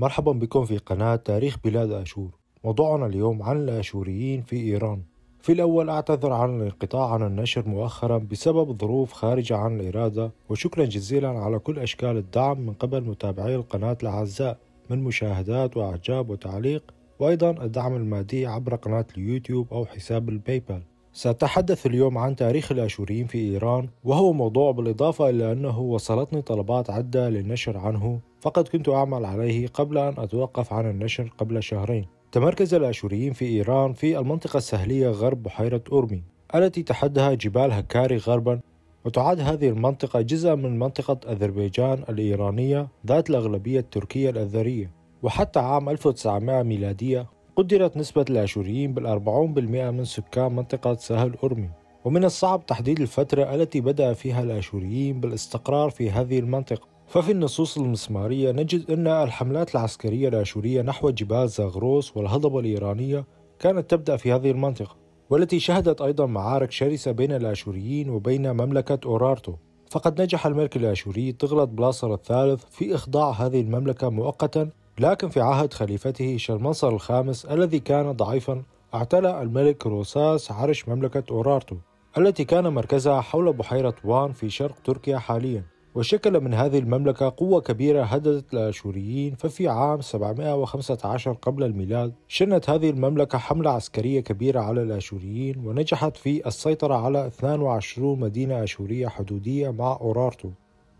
مرحبا بكم في قناة تاريخ بلاد آشور موضوعنا اليوم عن الآشوريين في إيران في الأول أعتذر عن الانقطاع عن النشر مؤخرا بسبب ظروف خارجة عن الإرادة وشكرا جزيلا على كل أشكال الدعم من قبل متابعي القناة الأعزاء من مشاهدات وإعجاب وتعليق وأيضا الدعم المادي عبر قناة اليوتيوب أو حساب البيبال سأتحدث اليوم عن تاريخ الآشوريين في إيران وهو موضوع بالإضافة إلى أنه وصلتني طلبات عدة للنشر عنه فقد كنت أعمل عليه قبل أن أتوقف عن النشر قبل شهرين تمركز الآشوريين في إيران في المنطقة السهلية غرب بحيرة أورمي التي تحدها جبال هكاري غربا وتعد هذه المنطقة جزءا من منطقة أذربيجان الإيرانية ذات الأغلبية التركية الأذرية وحتى عام 1900 ميلادية قدرت نسبة الآشوريين بالأربعون بالمئة من سكان منطقة سهل أرمي ومن الصعب تحديد الفترة التي بدأ فيها الآشوريين بالاستقرار في هذه المنطقة ففي النصوص المسمارية نجد أن الحملات العسكرية الآشورية نحو جبال زاغروس والهضبة الإيرانية كانت تبدأ في هذه المنطقة والتي شهدت أيضا معارك شرسة بين الآشوريين وبين مملكة أورارتو فقد نجح الملك الآشوري تغلط بلاصر الثالث في إخضاع هذه المملكة مؤقتا لكن في عهد خليفته شرمنصر الخامس الذي كان ضعيفا اعتلى الملك روساس عرش مملكة أورارتو التي كان مركزها حول بحيرة وان في شرق تركيا حاليا وشكل من هذه المملكة قوة كبيرة هددت الآشوريين ففي عام 715 قبل الميلاد شنت هذه المملكة حملة عسكرية كبيرة على الآشوريين ونجحت في السيطرة على 22 مدينة آشورية حدودية مع أورارتو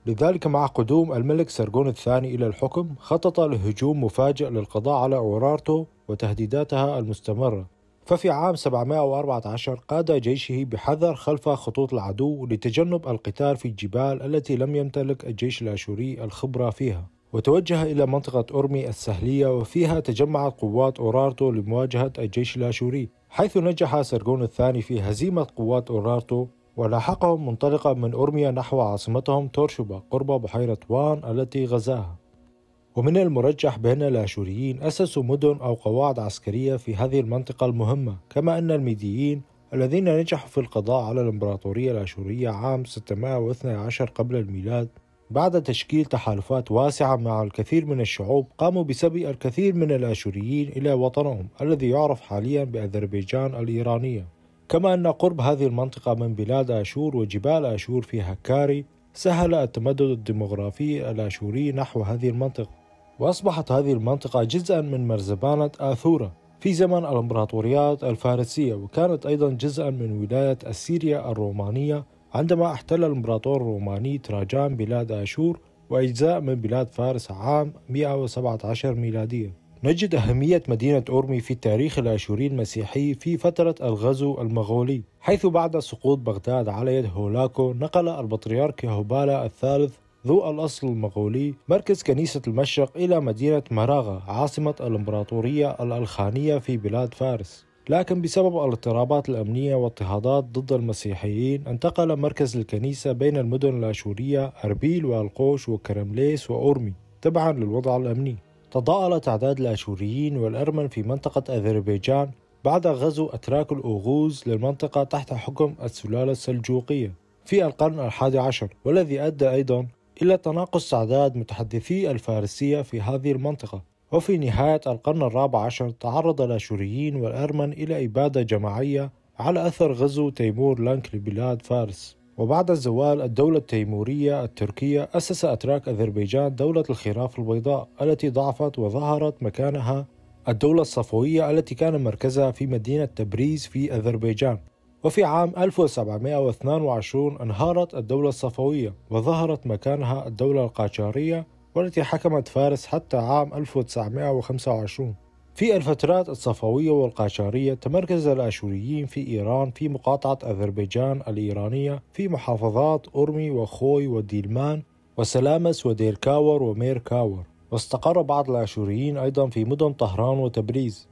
لذلك مع قدوم الملك سرغون الثاني إلى الحكم خطط لهجوم مفاجئ للقضاء على أورارتو وتهديداتها المستمرة ففي عام 714 قاد جيشه بحذر خلف خطوط العدو لتجنب القتال في الجبال التي لم يمتلك الجيش الآشوري الخبرة فيها وتوجه إلى منطقة أورمي السهلية وفيها تجمعت قوات أورارتو لمواجهة الجيش الآشوري حيث نجح سرغون الثاني في هزيمة قوات أورارتو ولاحقهم منطلقا من أورميا نحو عاصمتهم تورشبا قرب بحيرة وان التي غزاها ومن المرجح بأن الآشوريين أسسوا مدن أو قواعد عسكرية في هذه المنطقة المهمة كما أن الميديين الذين نجحوا في القضاء على الإمبراطورية الآشورية عام 612 قبل الميلاد بعد تشكيل تحالفات واسعة مع الكثير من الشعوب قاموا بسبي الكثير من الآشوريين إلى وطنهم الذي يعرف حاليا بأذربيجان الإيرانية كما أن قرب هذه المنطقة من بلاد آشور وجبال آشور في هكاري سهل التمدد الديمغرافي الآشوري نحو هذه المنطقة وأصبحت هذه المنطقة جزءا من مرزبانة آثورة في زمن الإمبراطوريات الفارسية وكانت أيضا جزءا من ولاية أسيريا الرومانية عندما احتل الإمبراطور الروماني تراجان بلاد آشور وأجزاء من بلاد فارس عام 117 ميلادية نجد أهمية مدينة أورمي في التاريخ الآشوري المسيحي في فترة الغزو المغولي حيث بعد سقوط بغداد على يد هولاكو نقل البطريرك هوبالا الثالث ذو الأصل المغولي مركز كنيسة المشرق إلى مدينة مراغة عاصمة الإمبراطورية الألخانية في بلاد فارس لكن بسبب الاضطرابات الأمنية واضطهادات ضد المسيحيين انتقل مركز الكنيسة بين المدن الآشورية أربيل والقوش وكرمليس وأورمي تبعا للوضع الأمني تضاءل تعداد الآشوريين والأرمن في منطقة أذربيجان بعد غزو أتراك الأوغوز للمنطقة تحت حكم السلالة السلجوقية في القرن الحادي عشر والذي أدى أيضا إلى تناقص تعداد متحدثي الفارسية في هذه المنطقة وفي نهاية القرن الرابع عشر تعرض الآشوريين والأرمن إلى إبادة جماعية على أثر غزو تيمور لانك لبلاد فارس وبعد زوال الدولة التيمورية التركية أسس أتراك أذربيجان دولة الخراف البيضاء التي ضعفت وظهرت مكانها الدولة الصفوية التي كان مركزها في مدينة تبريز في أذربيجان وفي عام 1722 انهارت الدولة الصفوية وظهرت مكانها الدولة القاجارية والتي حكمت فارس حتى عام 1925 في الفترات الصفوية والقاشارية تمركز الآشوريين في إيران في مقاطعة أذربيجان الإيرانية في محافظات أرمي وخوي وديلمان وسلامس وديركاور وميركاور واستقر بعض الآشوريين أيضا في مدن طهران وتبريز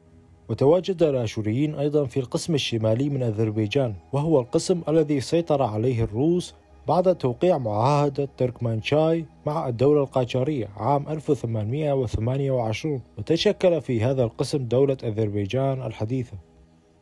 وتواجد الآشوريين أيضا في القسم الشمالي من أذربيجان وهو القسم الذي سيطر عليه الروس بعد توقيع معاهدة تركمانشاي مع الدولة القاجارية عام 1828 وتشكل في هذا القسم دولة أذربيجان الحديثة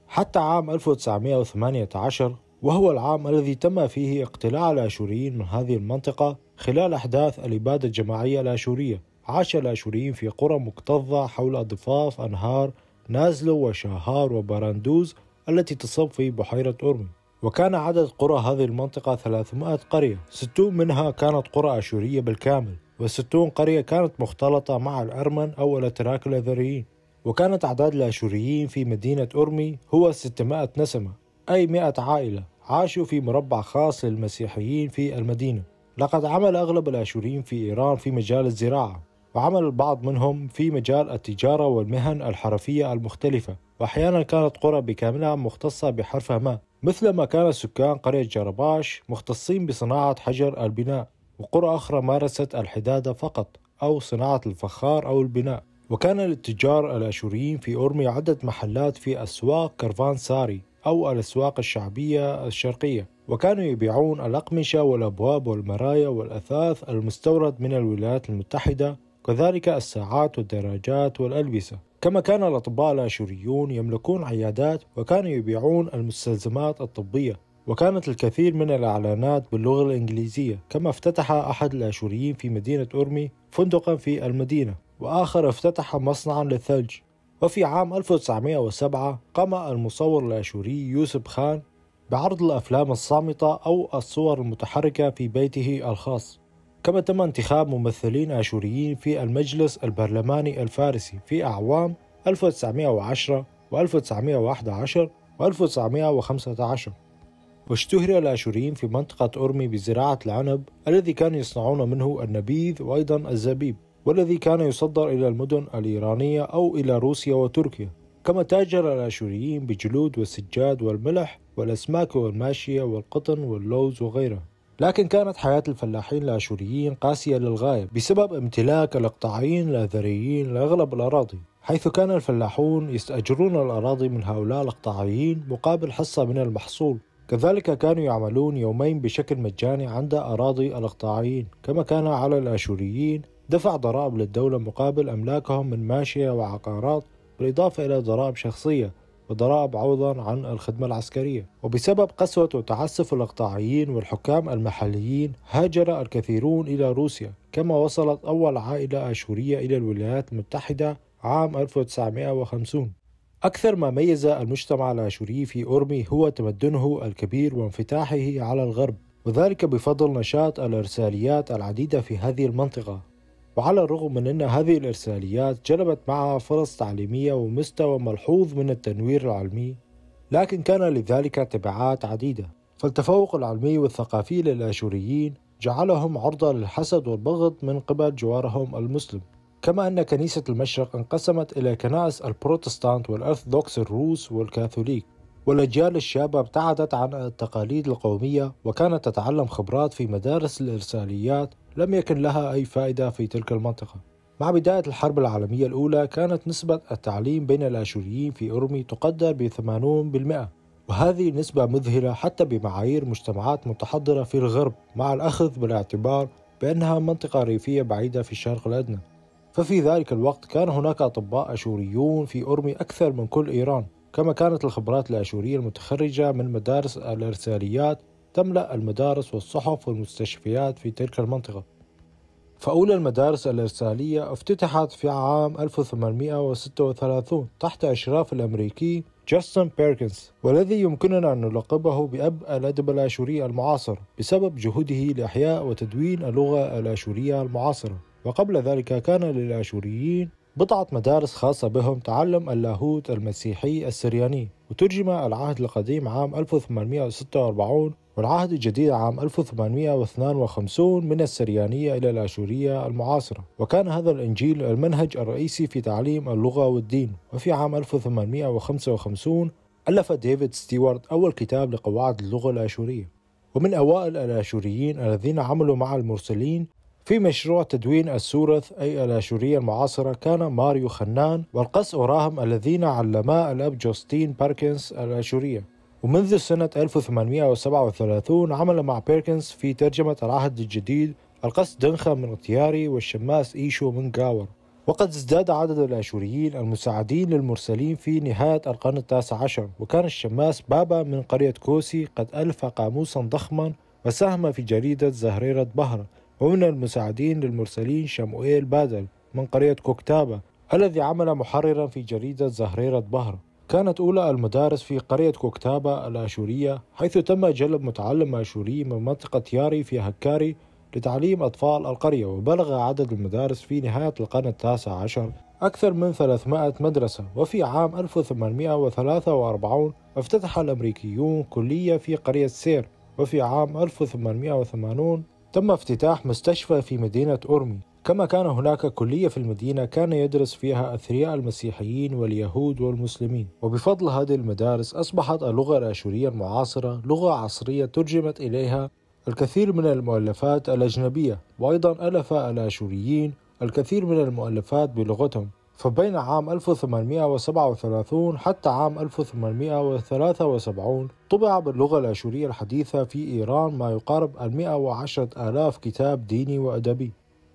حتى عام 1918 وهو العام الذي تم فيه اقتلاع الآشوريين من هذه المنطقة خلال أحداث الإبادة الجماعية الآشورية عاش الآشوريين في قرى مكتظة حول ضفاف أنهار نازلو وشاهار وبراندوز التي تصب في بحيرة أورمي وكان عدد قرى هذه المنطقة 300 قرية 60 منها كانت قرى أشورية بالكامل و60 قرية كانت مختلطة مع الأرمن أو الأتراك الأذريين وكانت أعداد الآشوريين في مدينة أرمي هو 600 نسمة أي 100 عائلة عاشوا في مربع خاص للمسيحيين في المدينة لقد عمل أغلب الآشوريين في إيران في مجال الزراعة وعمل البعض منهم في مجال التجارة والمهن الحرفية المختلفة وأحيانا كانت قرى بكاملها مختصة بحرفة ما مثلما كان سكان قرية جرباش مختصين بصناعة حجر البناء وقرى أخرى مارست الحدادة فقط أو صناعة الفخار أو البناء وكان للتجار الأشوريين في أورميا عدة محلات في أسواق كرفان ساري أو الأسواق الشعبية الشرقية وكانوا يبيعون الأقمشة والأبواب والمرايا والأثاث المستورد من الولايات المتحدة كذلك الساعات والدراجات والألبسة كما كان الأطباء الآشوريون يملكون عيادات وكانوا يبيعون المستلزمات الطبية وكانت الكثير من الإعلانات باللغة الإنجليزية كما افتتح أحد الآشوريين في مدينة أرمي فندقا في المدينة وآخر افتتح مصنعا للثلج وفي عام 1907 قام المصور الآشوري يوسف خان بعرض الأفلام الصامتة أو الصور المتحركة في بيته الخاص كما تم انتخاب ممثلين آشوريين في المجلس البرلماني الفارسي في أعوام 1910 و 1911 و 1915 واشتهر الآشوريين في منطقة أرمي بزراعة العنب الذي كانوا يصنعون منه النبيذ وأيضا الزبيب والذي كان يصدر إلى المدن الإيرانية أو إلى روسيا وتركيا كما تاجر الآشوريين بالجلود والسجاد والملح والأسماك والماشية والقطن واللوز وغيرها لكن كانت حياة الفلاحين الآشوريين قاسية للغاية بسبب امتلاك الإقطاعيين الآذريين لأغلب الأراضي حيث كان الفلاحون يستأجرون الأراضي من هؤلاء الإقطاعيين مقابل حصة من المحصول كذلك كانوا يعملون يومين بشكل مجاني عند أراضي الإقطاعيين كما كان على الآشوريين دفع ضرائب للدولة مقابل أملاكهم من ماشية وعقارات بالإضافة إلى ضرائب شخصية والضرائب عوضا عن الخدمة العسكرية وبسبب قسوة وتعسف الإقطاعيين والحكام المحليين هاجر الكثيرون إلى روسيا كما وصلت أول عائلة آشورية إلى الولايات المتحدة عام 1950 أكثر ما ميز المجتمع الآشوري في أورمي هو تمدنه الكبير وانفتاحه على الغرب وذلك بفضل نشاط الإرساليات العديدة في هذه المنطقة وعلى الرغم من أن هذه الإرساليات جلبت معها فرص تعليمية ومستوى ملحوظ من التنوير العلمي لكن كان لذلك تبعات عديدة فالتفوق العلمي والثقافي للآشوريين جعلهم عرضة للحسد والبغض من قبل جوارهم المسلم كما أن كنيسة المشرق انقسمت إلى كنائس البروتستانت والأرثوذكس الروس والكاثوليك والأجيال الشابة ابتعدت عن التقاليد القومية وكانت تتعلم خبرات في مدارس الإرساليات لم يكن لها أي فائدة في تلك المنطقة مع بداية الحرب العالمية الأولى كانت نسبة التعليم بين الآشوريين في أورمي تقدر ب 80% وهذه نسبة مذهلة حتى بمعايير مجتمعات متحضرة في الغرب مع الأخذ بالاعتبار بأنها منطقة ريفية بعيدة في الشرق الأدنى ففي ذلك الوقت كان هناك أطباء أشوريون في أورمي أكثر من كل إيران كما كانت الخبرات الآشورية المتخرجة من مدارس الإرساليات تملأ المدارس والصحف والمستشفيات في تلك المنطقة فأولى المدارس الإرسالية افتتحت في عام 1836 تحت إشراف الأمريكي جاستن بيركنز والذي يمكننا أن نلقبه بأب الأدب الآشوري المعاصر بسبب جهوده لإحياء وتدوين اللغة الآشورية المعاصرة وقبل ذلك كان للآشوريين بضعة مدارس خاصة بهم تعلم اللاهوت المسيحي السرياني وترجم العهد القديم عام 1846 والعهد الجديد عام 1852 من السريانية إلى الآشورية المعاصرة وكان هذا الإنجيل المنهج الرئيسي في تعليم اللغة والدين وفي عام 1855 ألف ديفيد ستيوارت أول كتاب لقواعد اللغة الآشورية ومن أوائل الآشوريين الذين عملوا مع المرسلين في مشروع تدوين السورث أي الآشورية المعاصرة كان ماريو خنان والقس أوراهم الذين علما الأب جوستين باركنز الآشورية ومنذ سنة 1837 عمل مع بيركنز في ترجمة العهد الجديد القس دنخة من اختياري والشماس إيشو من جاور وقد ازداد عدد الآشوريين المساعدين للمرسلين في نهاية القرن التاسع عشر وكان الشماس بابا من قرية كوسي قد ألف قاموسا ضخما وساهم في جريدة زهريرة بهر ومن المساعدين للمرسلين شاموئيل بادل من قرية كوكتابة الذي عمل محررا في جريدة زهريرة بهر كانت أولى المدارس في قرية كوكتابة الآشورية حيث تم جلب متعلم آشوري من منطقة ياري في هكاري لتعليم أطفال القرية وبلغ عدد المدارس في نهاية القرن التاسع عشر أكثر من 300 مدرسة وفي عام 1843 افتتح الأمريكيون كلية في قرية سير وفي عام 1880 تم افتتاح مستشفى في مدينة أورمي كما كان هناك كلية في المدينة كان يدرس فيها أثرياء المسيحيين واليهود والمسلمين وبفضل هذه المدارس أصبحت اللغة الآشورية المعاصرة لغة عصرية ترجمت إليها الكثير من المؤلفات الأجنبية وأيضا ألف الآشوريين الكثير من المؤلفات بلغتهم فبين عام 1837 حتى عام 1873 طبع باللغة الآشورية الحديثة في إيران ما يقارب 110 آلاف كتاب ديني وأدبي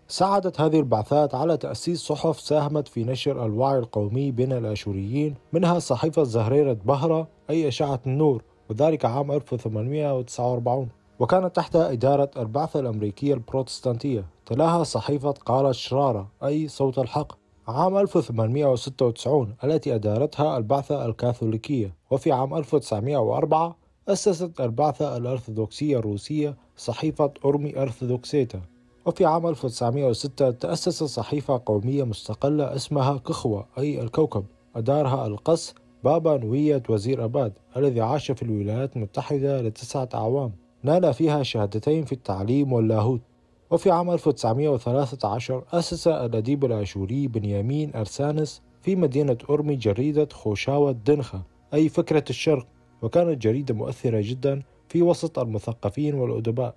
ساعدت هذه البعثات على تأسيس صحف ساهمت في نشر الوعي القومي بين الآشوريين منها صحيفة زهريرة بهرة أي أشعة النور وذلك عام 1849 وكانت تحت إدارة البعثة الأمريكية البروتستانتية تلاها صحيفة قالت شرارة أي صوت الحق عام 1896 التي أدارتها البعثة الكاثوليكية وفي عام 1904 أسست البعثة الأرثوذكسية الروسية صحيفة أرمي أرثوذكسيتا وفي عام 1906 تأسست صحيفة قومية مستقلة اسمها كخوة أي الكوكب أدارها القس بابا نوية وزير أباد الذي عاش في الولايات المتحدة لتسعة أعوام نال فيها شهادتين في التعليم واللاهوت وفي عام 1913 أسس الأديب الآشوري بنيامين أرسانس في مدينة أرمي جريدة خوشاوة الدنخة أي فكرة الشرق وكانت جريدة مؤثرة جدا في وسط المثقفين والأدباء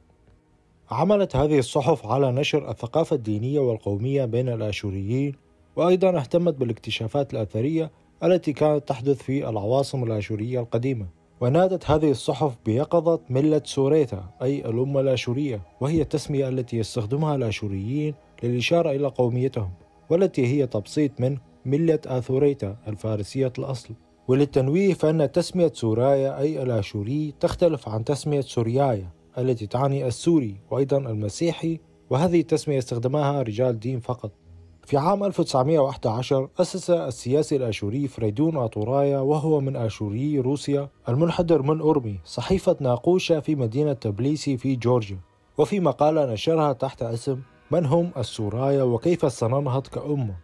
عملت هذه الصحف على نشر الثقافة الدينية والقومية بين الآشوريين وأيضا اهتمت بالاكتشافات الأثرية التي كانت تحدث في العواصم الآشورية القديمة ونادت هذه الصحف بيقظة ملة سوريتا أي الأمة الآشورية وهي التسمية التي يستخدمها الآشوريين للإشارة إلى قوميتهم والتي هي تبسيط من ملة آثوريتا الفارسية الأصل وللتنويه فإن تسمية سورايا أي الآشوري تختلف عن تسمية سوريايا التي تعني السوري وأيضا المسيحي وهذه التسمية استخدمها رجال دين فقط في عام 1911 أسس السياسي الآشوري فريدون أتورايا وهو من آشوريي روسيا المنحدر من أورمي صحيفة ناقوشة في مدينة تبليسي في جورجيا وفي مقالة نشرها تحت اسم من هم السورايا وكيف سننهض كأمة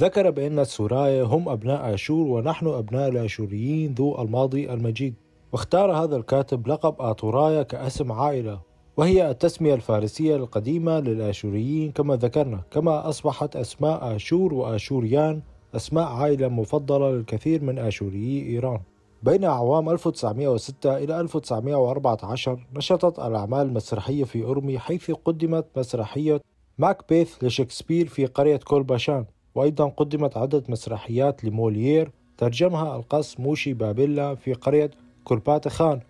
ذكر بأن السورايا هم أبناء آشور ونحن أبناء الآشوريين ذو الماضي المجيد واختار هذا الكاتب لقب آتورايا كاسم عائلة وهي التسمية الفارسية القديمة للآشوريين كما ذكرنا كما أصبحت أسماء آشور وآشوريان أسماء عائلة مفضلة للكثير من آشوريي إيران بين أعوام 1906 إلى 1914 نشطت الأعمال المسرحية في أرمي حيث قدمت مسرحية ماكبيث لشكسبير في قرية كولباشان وأيضا قدمت عدة مسرحيات لموليير ترجمها القص موشي بابيلا في قرية كولباتخان خان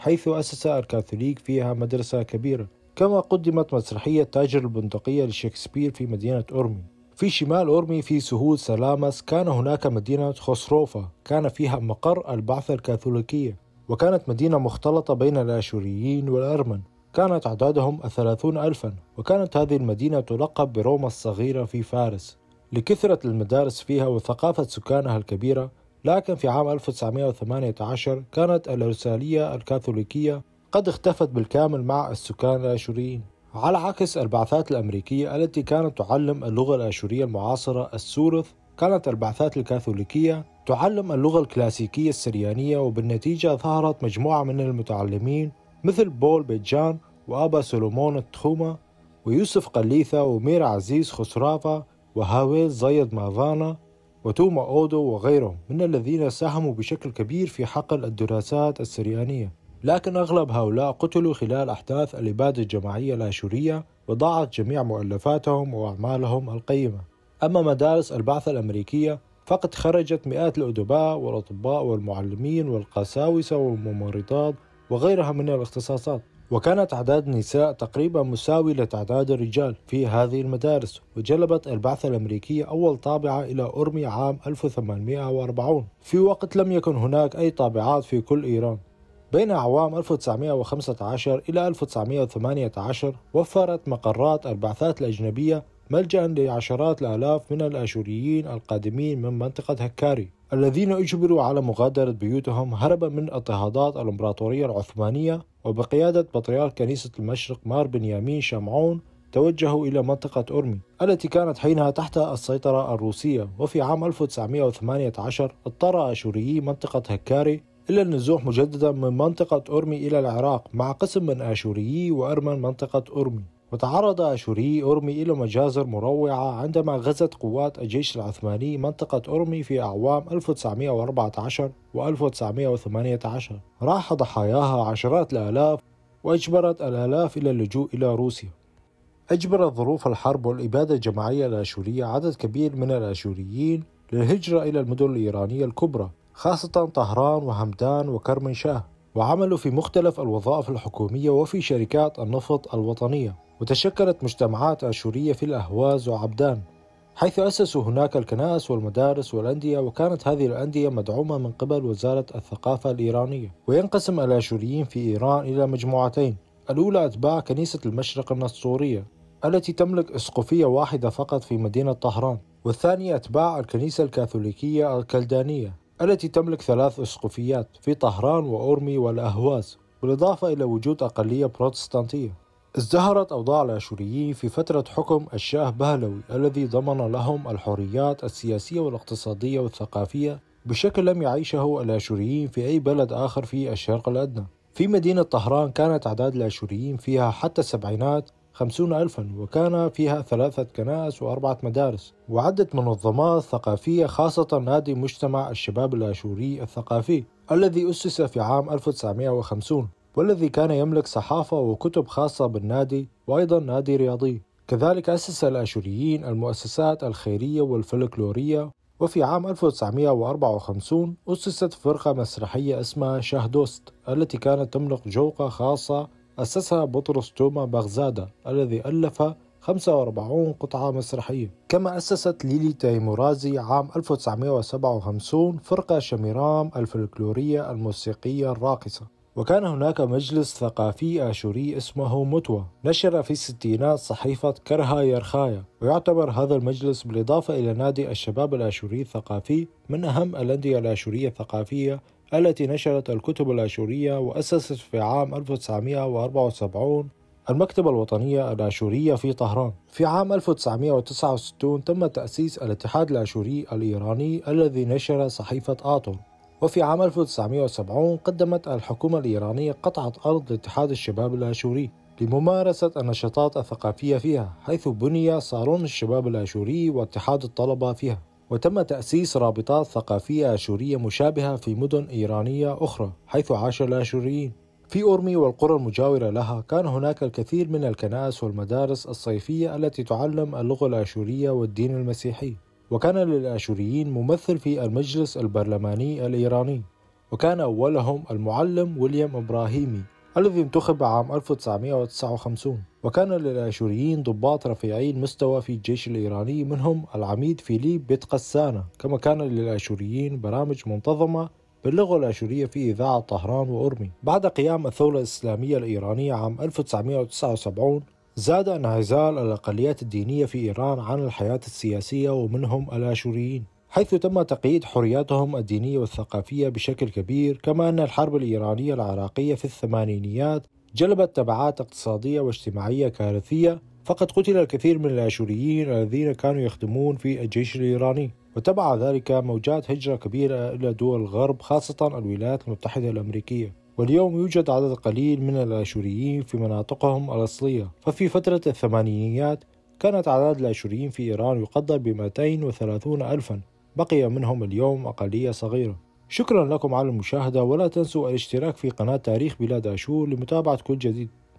حيث أسس الكاثوليك فيها مدرسة كبيرة كما قدمت مسرحية تاجر البندقية لشكسبير في مدينة أورمي في شمال أورمي في سهول سلامس كان هناك مدينة خسروفا كان فيها مقر البعثة الكاثوليكية وكانت مدينة مختلطة بين الآشوريين والأرمن كانت أعدادهم الثلاثون ألفا وكانت هذه المدينة تلقب بروما الصغيرة في فارس لكثرة المدارس فيها وثقافة سكانها الكبيرة لكن في عام 1918 كانت الإرسالية الكاثوليكية قد اختفت بالكامل مع السكان الآشوريين على عكس البعثات الأمريكية التي كانت تعلم اللغة الآشورية المعاصرة السورث كانت البعثات الكاثوليكية تعلم اللغة الكلاسيكية السريانية وبالنتيجة ظهرت مجموعة من المتعلمين مثل بول بيجان وأبا سولومون التخومة ويوسف قليثة ومير عزيز خسرافة وهاويل زيد مافانا وتوما أودو وغيرهم من الذين ساهموا بشكل كبير في حقل الدراسات السريانية لكن أغلب هؤلاء قتلوا خلال أحداث الإبادة الجماعية الآشورية وضاعت جميع مؤلفاتهم وأعمالهم القيمة أما مدارس البعثة الأمريكية فقد خرجت مئات الأدباء والأطباء والمعلمين والقساوسة والممرضات وغيرها من الاختصاصات وكان تعداد النساء تقريبا مساوي لتعداد الرجال في هذه المدارس وجلبت البعثة الأمريكية أول طابعة إلى أرمي عام 1840 في وقت لم يكن هناك أي طابعات في كل إيران بين أعوام 1915 إلى 1918 وفرت مقرات البعثات الأجنبية ملجأ لعشرات الآلاف من الآشوريين القادمين من منطقة هكاري الذين أجبروا على مغادرة بيوتهم هربا من اضطهادات الإمبراطورية العثمانية وبقيادة بطريرك كنيسة المشرق مار بنيامين شمعون توجهوا إلى منطقة ارمي التي كانت حينها تحت السيطرة الروسية وفي عام 1918 اضطر أشوريي منطقة هكاري إلى النزوح مجددا من منطقة ارمي إلى العراق مع قسم من آشوريي وأرمن منطقة ارمي وتعرض أشوري أرمي إلى مجازر مروعة عندما غزت قوات الجيش العثماني منطقة أرمي في أعوام 1914 و 1918 راح ضحاياها عشرات الآلاف وأجبرت الآلاف إلى اللجوء إلى روسيا أجبرت ظروف الحرب والإبادة الجماعية الآشورية عدد كبير من الآشوريين للهجرة إلى المدن الإيرانية الكبرى خاصة طهران وهمدان وكرمنشاه وعملوا في مختلف الوظائف الحكومية وفي شركات النفط الوطنية وتشكلت مجتمعات آشورية في الأهواز وعبدان حيث أسسوا هناك الكنائس والمدارس والأندية وكانت هذه الأندية مدعومة من قبل وزارة الثقافة الإيرانية وينقسم الآشوريين في إيران إلى مجموعتين الأولى أتباع كنيسة المشرق النسطورية التي تملك إسقفية واحدة فقط في مدينة طهران والثانية أتباع الكنيسة الكاثوليكية الكلدانية التي تملك ثلاث أسقفيات في طهران وأورمي والأهواز بالإضافة إلى وجود أقلية بروتستانتية ازدهرت أوضاع الآشوريين في فترة حكم الشاه بهلوي الذي ضمن لهم الحريات السياسية والاقتصادية والثقافية بشكل لم يعيشه الآشوريين في أي بلد آخر في الشرق الأدنى في مدينة طهران كانت أعداد الآشوريين فيها حتى السبعينات خمسون ألفا وكان فيها ثلاثة كنائس وأربعة مدارس وعدة منظمات ثقافية خاصة نادي مجتمع الشباب الآشوري الثقافي الذي أسس في عام 1950 والذي كان يملك صحافة وكتب خاصة بالنادي وأيضا نادي رياضي كذلك أسس الآشوريين المؤسسات الخيرية والفلكلورية وفي عام 1954 أسست فرقة مسرحية اسمها شهدوست التي كانت تملك جوقة خاصة أسسها بطرس توما بغزادة الذي ألف 45 قطعة مسرحية كما أسست ليلي تيمورازي عام 1957 فرقة شميرام الفلكلورية الموسيقية الراقصة وكان هناك مجلس ثقافي آشوري اسمه متوى نشر في الستينات صحيفة كرها يرخايا ويعتبر هذا المجلس بالإضافة إلى نادي الشباب الآشوري الثقافي من أهم الأندية الآشورية الثقافية التي نشرت الكتب الآشورية وأسست في عام 1974 المكتبة الوطنية الآشورية في طهران. في عام 1969 تم تأسيس الاتحاد الآشوري الإيراني الذي نشر صحيفة آتوم. وفي عام 1970 قدمت الحكومة الإيرانية قطعة أرض لاتحاد الشباب الآشوري لممارسة النشاطات الثقافية فيها، حيث بني صالون الشباب الآشوري واتحاد الطلبة فيها. وتم تأسيس رابطات ثقافية آشورية مشابهة في مدن إيرانية أخرى حيث عاش الآشوريين في أورمي والقرى المجاورة لها كان هناك الكثير من الكنائس والمدارس الصيفية التي تعلم اللغة الآشورية والدين المسيحي وكان للآشوريين ممثل في المجلس البرلماني الإيراني وكان أولهم المعلم ويليام إبراهيمي الذي انتخب عام 1959 وكان للآشوريين ضباط رفيعي المستوى في الجيش الإيراني منهم العميد فيليب بيت قسانة كما كان للآشوريين برامج منتظمة باللغة الآشورية في إذاعة طهران وأرمي بعد قيام الثورة الإسلامية الإيرانية عام 1979 زاد انعزال الأقليات الدينية في إيران عن الحياة السياسية ومنهم الآشوريين حيث تم تقييد حرياتهم الدينية والثقافية بشكل كبير كما أن الحرب الإيرانية العراقية في الثمانينيات جلبت تبعات اقتصادية واجتماعية كارثية فقد قتل الكثير من الآشوريين الذين كانوا يخدمون في الجيش الإيراني وتبع ذلك موجات هجرة كبيرة إلى دول الغرب خاصة الولايات المتحدة الأمريكية واليوم يوجد عدد قليل من الآشوريين في مناطقهم الأصلية ففي فترة الثمانينيات كانت أعداد الآشوريين في إيران يقدر ب 230 ألفا بقي منهم اليوم أقلية صغيرة شكرا لكم على المشاهدة ولا تنسوا الاشتراك في قناة تاريخ بلاد أشور لمتابعة كل جديد